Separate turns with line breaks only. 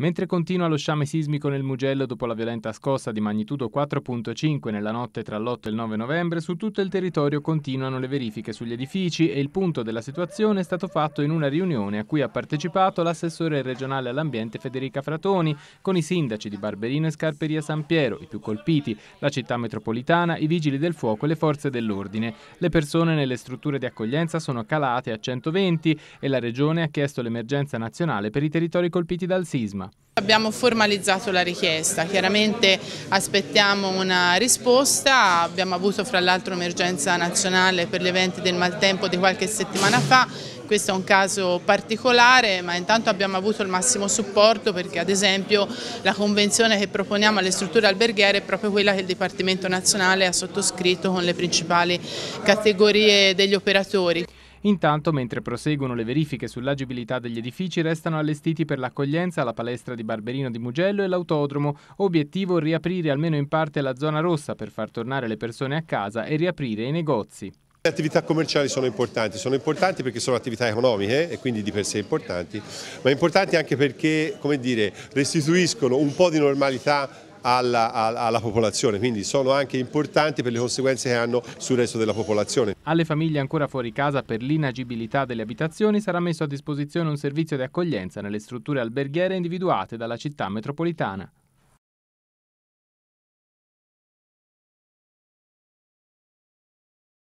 Mentre continua lo sciame sismico nel Mugello dopo la violenta scossa di magnitudo 4.5 nella notte tra l'8 e il 9 novembre, su tutto il territorio continuano le verifiche sugli edifici e il punto della situazione è stato fatto in una riunione a cui ha partecipato l'assessore regionale all'ambiente Federica Fratoni con i sindaci di Barberino e Scarperia San Piero, i più colpiti, la città metropolitana, i vigili del fuoco e le forze dell'ordine. Le persone nelle strutture di accoglienza sono calate a 120 e la regione ha chiesto l'emergenza nazionale per i territori colpiti dal sisma.
Abbiamo formalizzato la richiesta, chiaramente aspettiamo una risposta, abbiamo avuto fra l'altro un'emergenza nazionale per gli eventi del maltempo di qualche settimana fa, questo è un caso particolare ma intanto abbiamo avuto il massimo supporto perché ad esempio la convenzione che proponiamo alle strutture alberghiere è proprio quella che il Dipartimento Nazionale ha sottoscritto con le principali categorie degli operatori.
Intanto, mentre proseguono le verifiche sull'agibilità degli edifici, restano allestiti per l'accoglienza la palestra di Barberino di Mugello e l'autodromo, obiettivo riaprire almeno in parte la zona rossa per far tornare le persone a casa e riaprire i negozi.
Le attività commerciali sono importanti, sono importanti perché sono attività economiche eh, e quindi di per sé importanti, ma importanti anche perché come dire, restituiscono un po' di normalità alla, alla, popolazione, quindi sono anche importanti per le conseguenze che hanno sul resto della popolazione.
Alle famiglie ancora fuori casa per l'inagibilità delle abitazioni sarà messo a disposizione un servizio di accoglienza nelle strutture alberghiere individuate dalla città metropolitana.